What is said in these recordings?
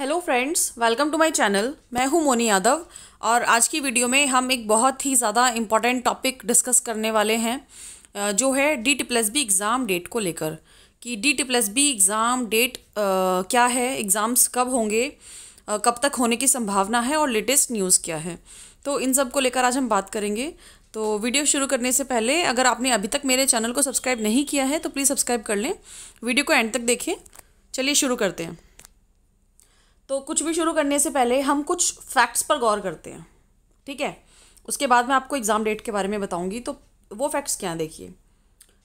hello friends welcome to my channel मैं हूं मोनी यादव और आज की वीडियो में हम एक बहुत ही ज़्यादा इम्पॉर्टेंट टॉपिक डिस्कस करने वाले हैं जो है D T plus B exam date को लेकर कि D T plus B exam date क्या है एग्ज़ाम्स कब होंगे कब तक होने की संभावना है और लेटेस्ट न्यूज़ क्या है तो इन सब को लेकर आज हम बात करेंगे तो वीडियो शुरू करने से पहले अगर आपने अभी तक मेरे चैनल को सब्सक्राइब नहीं किया है तो प्लीज़ सब्सक्राइब कर लें वीडियो को एंड तक देखें चलिए शुरू करते हैं तो कुछ भी शुरू करने से पहले हम कुछ फैक्ट्स पर गौर करते हैं ठीक है उसके बाद मैं आपको एग्ज़ाम डेट के बारे में बताऊंगी तो वो फैक्ट्स क्या हैं देखिए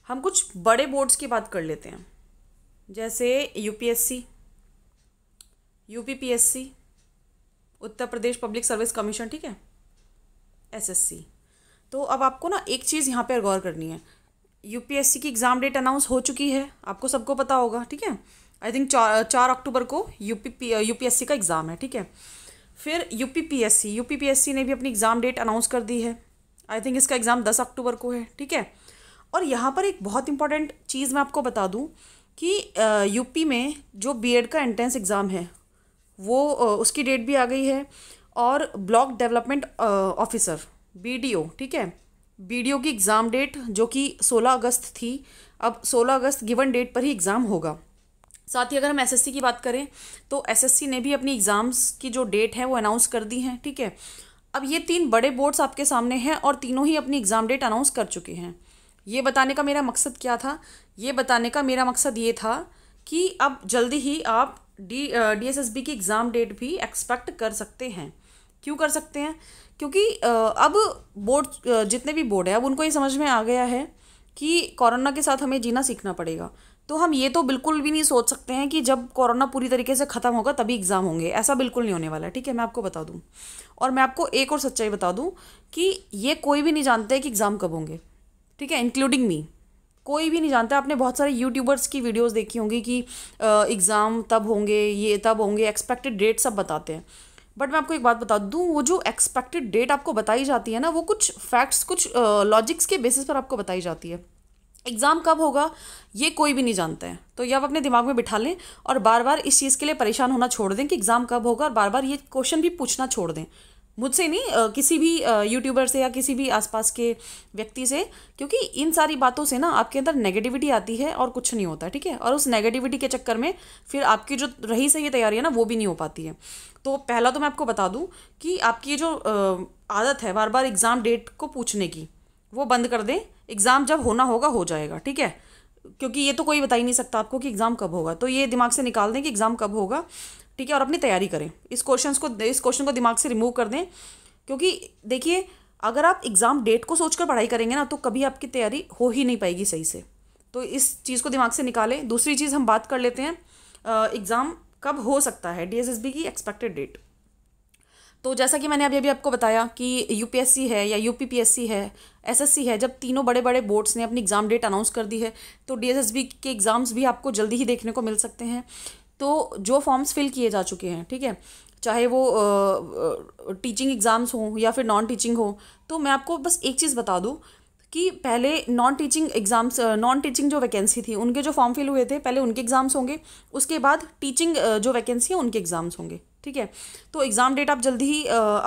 हम कुछ बड़े बोर्ड्स की बात कर लेते हैं जैसे UPSC UPPSC Uttar Pradesh public service commission ठीक है एसएससी तो अब आपको ना एक चीज़ यहाँ पर गौर करनी है यूपीएससी की एग्ज़ाम डेट अनाउंस हो चुकी है आपको सबको पता होगा ठीक है आई थिंक चार चार अक्टूबर को यूपी यूपीएससी uh, का एग्ज़ाम है ठीक है फिर यूपीपीएससी यूपीपीएससी ने भी अपनी एग्ज़ाम डेट अनाउंस कर दी है आई थिंक इसका एग्ज़ाम दस अक्टूबर को है ठीक है और यहाँ पर एक बहुत इंपॉर्टेंट चीज़ मैं आपको बता दूँ कि यूपी uh, में जो बीएड का एंट्रेंस एग्ज़ाम है वो uh, उसकी डेट भी आ गई है और ब्लॉक डेवलपमेंट ऑफिसर बीडीओ ठीक है बीडीओ की एग्ज़ाम डेट जो कि 16 अगस्त थी अब 16 अगस्त गिवन डेट पर ही एग्ज़ाम होगा साथ ही अगर हम एसएससी की बात करें तो एसएससी ने भी अपनी एग्ज़ाम्स की जो डेट है वो अनाउंस कर दी है ठीक है अब ये तीन बड़े बोर्ड्स आपके सामने हैं और तीनों ही अपनी एग्ज़ाम डेट अनाउंस कर चुके हैं ये बताने का मेरा मकसद क्या था ये बताने का मेरा मकसद ये था कि अब जल्दी ही आप D D S S B की एग्ज़ाम डेट भी एक्सपेक्ट कर सकते हैं क्यों कर सकते हैं क्योंकि अब बोर्ड जितने भी बोर्ड है अब उनको ये समझ में आ गया है कि कोरोना के साथ हमें जीना सीखना पड़ेगा तो हम ये तो बिल्कुल भी नहीं सोच सकते हैं कि जब कोरोना पूरी तरीके से ख़त्म होगा तभी एग्ज़ाम होंगे ऐसा बिल्कुल नहीं होने वाला ठीक है मैं आपको बता दूँ और मैं आपको एक और सच्चाई बता दूँ कि ये कोई भी नहीं जानते कि एग्ज़ाम कब होंगे ठीक है इंक्लूडिंग मी कोई भी नहीं जानता आपने बहुत सारे यूट्यूबर्स की वीडियोस देखी होंगी कि एग्ज़ाम तब होंगे ये तब होंगे एक्सपेक्टेड डेट सब बताते हैं बट मैं आपको एक बात बता दूँ वो जो एक्सपेक्टेड डेट आपको बताई जाती है ना वो कुछ फैक्ट्स कुछ लॉजिक्स के बेसिस पर आपको बताई जाती है एग्ज़ाम कब होगा ये कोई भी नहीं जानता है तो ये आप अपने दिमाग में बिठा लें और बार बार इस चीज़ के लिए परेशान होना छोड़ दें कि एग्ज़ाम कब होगा और बार बार ये क्वेश्चन भी पूछना छोड़ दें मुझसे नहीं आ, किसी भी यूट्यूबर से या किसी भी आसपास के व्यक्ति से क्योंकि इन सारी बातों से ना आपके अंदर नेगेटिविटी आती है और कुछ नहीं होता ठीक है और उस नेगेटिविटी के चक्कर में फिर आपकी जो रही सही तैयारी है ना वो भी नहीं हो पाती है तो पहला तो मैं आपको बता दूं कि आपकी जो आदत है बार बार एग्ज़ाम डेट को पूछने की वो बंद कर दें एग्ज़ाम जब होना होगा हो जाएगा ठीक है क्योंकि ये तो कोई बता ही नहीं सकता आपको कि एग्ज़ाम कब होगा तो ये दिमाग से निकाल दें कि एग्ज़ाम कब होगा ठीक है और अपनी तैयारी करें इस क्वेश्चन को इस क्वेश्चन को दिमाग से रिमूव कर दें क्योंकि देखिए अगर आप एग्ज़ाम डेट को सोचकर पढ़ाई करेंगे ना तो कभी आपकी तैयारी हो ही नहीं पाएगी सही से तो इस चीज़ को दिमाग से निकालें दूसरी चीज़ हम बात कर लेते हैं एग्ज़ाम कब हो सकता है डी की एक्सपेक्टेड डेट तो जैसा कि मैंने अभी अभी आपको बताया कि यू है या यू है एस है जब तीनों बड़े बड़े बोर्ड्स ने अपनी एग्ज़ाम डेट अनाउंस कर दी है तो डी के एग्ज़ाम्स भी आपको जल्दी ही देखने को मिल सकते हैं तो जो फॉर्म्स फिल किए जा चुके हैं ठीक है चाहे वो टीचिंग एग्ज़ाम्स हों या फिर नॉन टीचिंग हो तो मैं आपको बस एक चीज़ बता दूँ कि पहले non teaching exams non teaching जो वैकेंसी थी उनके जो फॉर्म फिल हुए थे पहले उनके एग्ज़ाम्स होंगे उसके बाद टीचिंग जो वैकेंसी है उनके एग्ज़ाम्स होंगे ठीक है तो एग्ज़ाम डेट आप जल्दी ही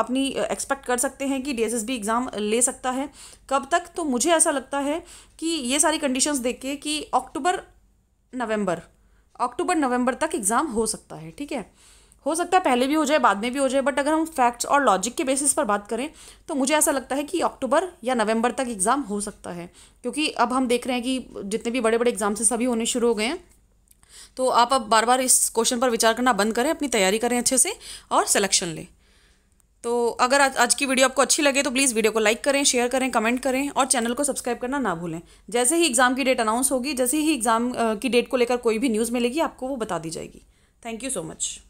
अपनी एक्सपेक्ट कर सकते हैं कि डी एग्ज़ाम ले सकता है कब तक तो मुझे ऐसा लगता है कि ये सारी कंडीशंस देख के कि अक्टूबर नवंबर अक्टूबर नवंबर तक एग्ज़ाम हो सकता है ठीक है हो सकता है पहले भी हो जाए बाद में भी हो जाए बट अगर हम फैक्ट्स और लॉजिक के बेसिस पर बात करें तो मुझे ऐसा लगता है कि अक्टूबर या नवंबर तक एग्ज़ाम हो सकता है क्योंकि अब हम देख रहे हैं कि जितने भी बड़े बड़े एग्ज़ाम्स हैं सभी होने शुरू हो गए हैं तो आप अब बार बार इस क्वेश्चन पर विचार करना बंद करें अपनी तैयारी करें अच्छे से और सिलेक्शन लें तो अगर आज, आज की वीडियो आपको अच्छी लगे तो प्लीज़ वीडियो को लाइक करें शेयर करें कमेंट करें और चैनल को सब्सक्राइब करना ना भूलें जैसे ही एग्ज़ाम की डेट अनाउंस होगी जैसे ही एग्ज़ाम की डेट को लेकर कोई भी न्यूज़ मिलेगी आपको वो बता दी जाएगी थैंक यू सो मच